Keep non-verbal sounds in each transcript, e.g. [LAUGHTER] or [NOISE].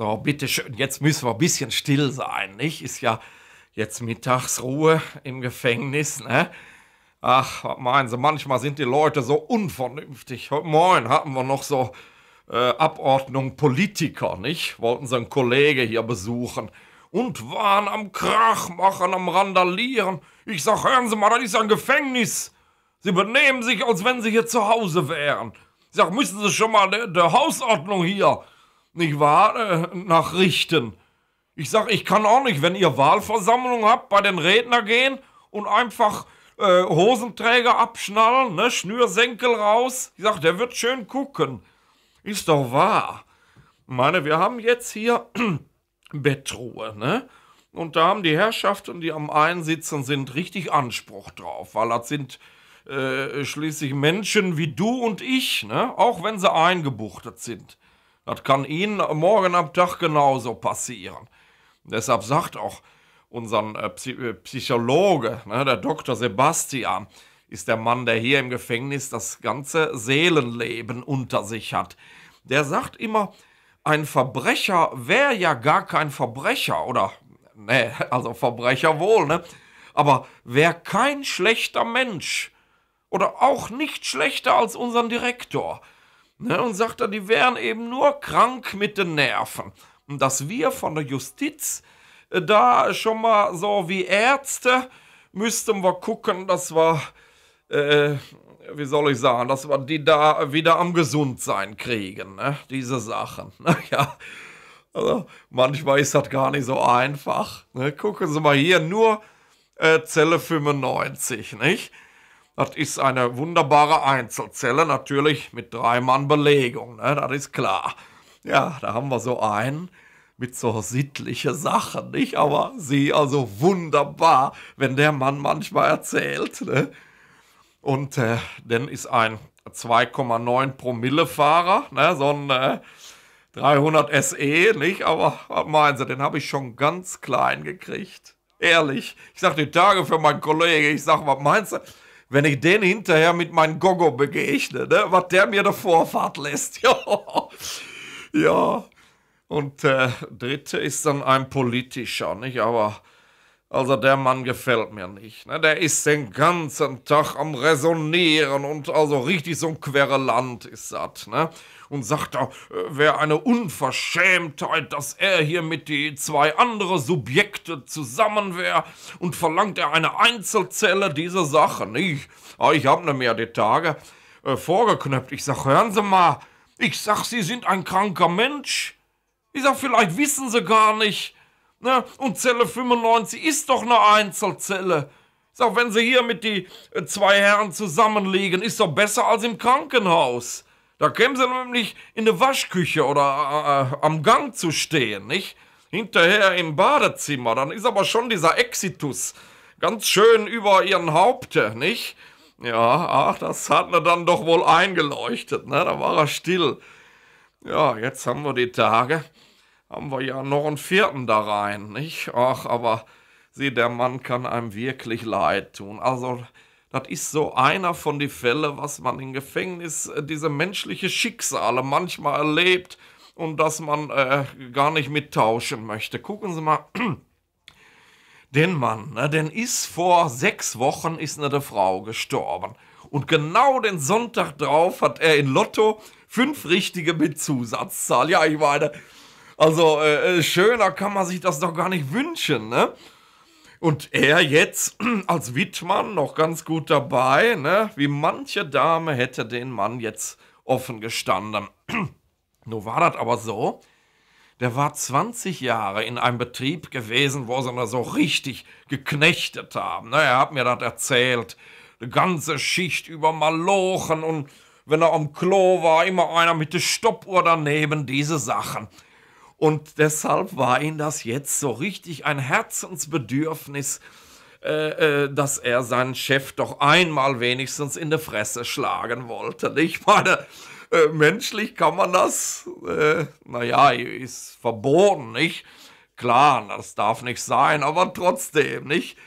So, bitteschön, jetzt müssen wir ein bisschen still sein, nicht? Ist ja jetzt Mittagsruhe im Gefängnis, ne? Ach, was meinen Sie, manchmal sind die Leute so unvernünftig. Heute Morgen hatten wir noch so äh, Abordnung Politiker, nicht? Wollten so einen Kollege hier besuchen und waren am Krach machen, am Randalieren. Ich sag, hören Sie mal, das ist ein Gefängnis. Sie benehmen sich, als wenn Sie hier zu Hause wären. Ich sag, müssen Sie schon mal der de Hausordnung hier nicht wahr, äh, nach richten. Ich sag, ich kann auch nicht, wenn ihr Wahlversammlung habt, bei den Redner gehen und einfach äh, Hosenträger abschnallen, ne, Schnürsenkel raus. Ich sag, der wird schön gucken. Ist doch wahr. Ich meine, wir haben jetzt hier [CLEARS THROAT] Bettruhe, ne? Und da haben die Herrschaften, die am einen sitzen, sind richtig Anspruch drauf, weil das sind äh, schließlich Menschen wie du und ich, ne? Auch wenn sie eingebuchtet sind. Das kann Ihnen morgen am Tag genauso passieren. Deshalb sagt auch unser äh, äh, Psychologe, ne, der Dr. Sebastian, ist der Mann, der hier im Gefängnis das ganze Seelenleben unter sich hat. Der sagt immer, ein Verbrecher wäre ja gar kein Verbrecher oder, ne, [LAUGHS] also Verbrecher wohl, ne? Aber wäre kein schlechter Mensch oder auch nicht schlechter als unseren Direktor. Ne, und sagt er, die wären eben nur krank mit den Nerven. Und dass wir von der Justiz äh, da schon mal so wie Ärzte müssten wir gucken, dass wir, äh, wie soll ich sagen, dass wir die da wieder am Gesundsein kriegen, ne? diese Sachen. Naja, [LAUGHS] also manchmal ist das gar nicht so einfach. Ne? Gucken Sie mal hier, nur äh, Zelle 95, nicht? Das ist eine wunderbare Einzelzelle, natürlich mit drei Mann Belegung, ne? das ist klar. Ja, da haben wir so einen mit so sittliche Sachen, nicht? Aber sie also wunderbar, wenn der Mann manchmal erzählt. Ne? Und äh, dann ist ein 2,9 Promille Fahrer, ne? so ein äh, 300 SE, nicht? Aber was meinen Sie, den habe ich schon ganz klein gekriegt. Ehrlich, ich sage die Tage für meinen Kollegen, ich sage, was meinst du? wenn ich den hinterher mit meinem Gogo begegne, ne, was der mir der Vorfahrt lässt. [LAUGHS] ja. Und der äh, dritte ist dann ein politischer, nicht? Aber also der Mann gefällt mir nicht. Ne? Der ist den ganzen Tag am Resonieren und also richtig so ein Quereland ist satt. Ne? Und sagt da, äh, wäre eine Unverschämtheit, dass er hier mit die zwei anderen Subjekte zusammen wäre und verlangt er eine Einzelzelle dieser Sache nicht. Aber ah, ich habe ne mehr die Tage äh, vorgeknöpft. Ich sag, hören Sie mal, ich sag, Sie sind ein kranker Mensch. Ich sag, vielleicht wissen Sie gar nicht, Ne? Und Zelle 95 ist doch eine Einzelzelle. Ist auch wenn sie hier mit die äh, zwei Herren zusammenliegen, ist doch besser als im Krankenhaus. Da kämen sie nämlich in der Waschküche oder äh, äh am Gang zu stehen, nicht? Hinterher im Badezimmer. Dann ist aber schon dieser Exitus ganz schön über ihren Haupte, nicht? Ja, ach, das hat mir dann doch wohl eingeleuchtet, ne? Da war er still. Ja, jetzt haben wir die Tage haben wir ja noch einen vierten da rein, nicht? Ach, aber sieh, der Mann kann einem wirklich leid tun. Also, das ist so einer von den Fällen, was man im Gefängnis, äh, diese menschliche Schicksale manchmal erlebt und dass man äh, gar nicht mittauschen möchte. Gucken Sie mal, [CLEARS THROAT] den Mann, ne, den ist vor sechs Wochen ist eine Frau gestorben. Und genau den Sonntag drauf hat er in Lotto fünf richtige mit Zusatzzahl. Ja, ich meine, also äh, äh, schöner kann man sich das doch gar nicht wünschen, ne? Und er jetzt [CLEARS THROAT] als Wittmann noch ganz gut dabei, ne? Wie manche Dame hätte den Mann jetzt offen gestanden. [CLEARS THROAT] Nur war das aber so, der war 20 Jahre in einem Betrieb gewesen, wo sie ihn so richtig geknechtet haben. Ne? Er hat mir das erzählt. Eine ganze Schicht über Malochen und wenn er am Klo war, immer einer mit der Stoppuhr daneben, diese Sachen. Und deshalb war ihm das jetzt so richtig ein Herzensbedürfnis, äh, äh, dass er seinen Chef doch einmal wenigstens in die Fresse schlagen wollte. Ich meine, äh, menschlich kann man das, naja, ist verboten, nicht? Klar, das darf nicht sein, aber trotzdem, nicht?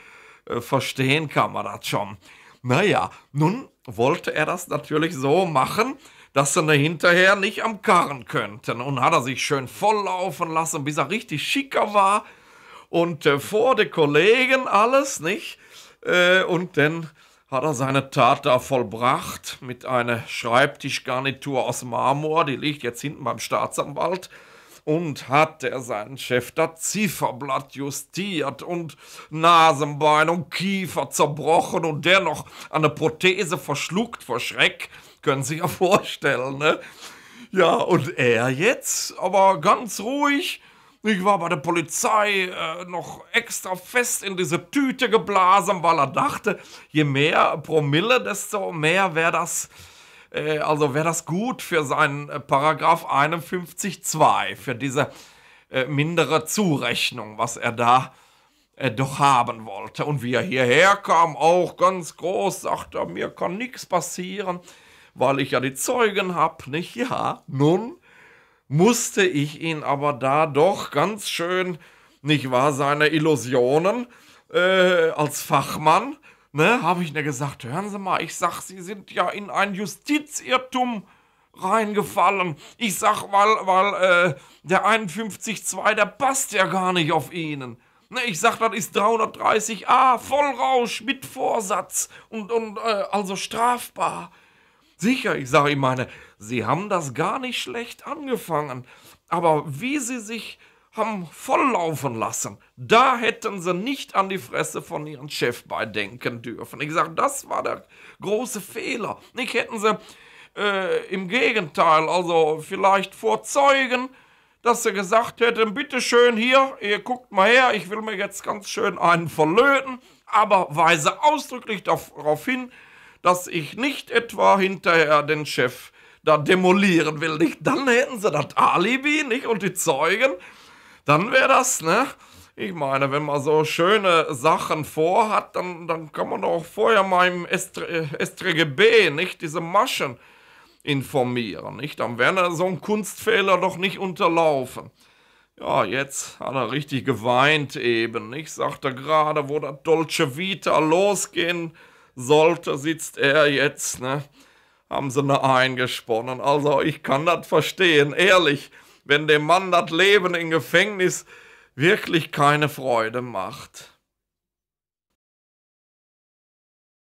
verstehen kann man das schon. Naja, nun wollte er das natürlich so machen, dass sie ne hinterher nicht am Karren könnten. Und hat er sich schön volllaufen lassen, bis er richtig schicker war und äh, vor den Kollegen alles, nicht? Äh, und dann hat er seine Tat da vollbracht mit einer Schreibtischgarnitur aus Marmor, die liegt jetzt hinten beim Staatsanwalt und hat er seinen Chef da Zifferblatt justiert und Nasenbein und Kiefer zerbrochen und der noch eine Prothese verschluckt vor Schreck können Sie sich ja [LAUGHS] vorstellen, ne? Ja, und er jetzt, aber ganz ruhig. Ich war bei der Polizei äh, noch extra fest in diese Tüte geblasen, weil er dachte, je mehr Promille, desto mehr wäre das, äh, also wäre das gut für seinen äh, Paragraph 51.2, für diese äh, mindere Zurechnung, was er da äh, doch haben wollte. Und wie er hierher kam, auch ganz groß, sagt er, mir kann nichts passieren weil ich ja die Zeugen hab, nicht? Ja, nun musste ich ihn aber da doch ganz schön, nicht wahr, seine Illusionen äh, als Fachmann, ne, habe ich ne gesagt, hören Sie mal, ich sag, Sie sind ja in ein Justizirrtum reingefallen. Ich sag, weil, weil äh, der 51.2, der passt ja gar nicht auf Ihnen. Ne, ich sag, das ist 330a, Vollrausch mit Vorsatz und, und äh, also strafbar. Sicher, ich sage, ich meine, Sie haben das gar nicht schlecht angefangen, aber wie Sie sich haben volllaufen lassen, da hätten Sie nicht an die Fresse von Ihrem Chef beidenken dürfen. Ich sage, das war der große Fehler. Nicht hätten Sie äh, im Gegenteil, also vielleicht vor Zeugen, dass sie gesagt hätten, bitteschön hier, ihr guckt mal her, ich will mir jetzt ganz schön einen verlöten, aber weise ausdrücklich darauf hin, dass ich nicht etwa hinterher den Chef da demolieren will. Nicht? Dann hätten sie das Alibi, nicht? Und die Zeugen, dann wäre das, ne? Ich meine, wenn man so schöne Sachen vorhat, dann, dann kann man doch vorher mal im StGB, äh, nicht? Diese Maschen informieren, nicht? Dann wäre ne, so ein Kunstfehler doch nicht unterlaufen. Ja, jetzt hat er richtig geweint eben, nicht? Sagt er gerade, wo das Dolce Vita losgehen sollte, sitzt er jetzt, ne? Haben sie ne eingesponnen. Also ich kann das verstehen, ehrlich, wenn dem Mann das Leben im Gefängnis wirklich keine Freude macht.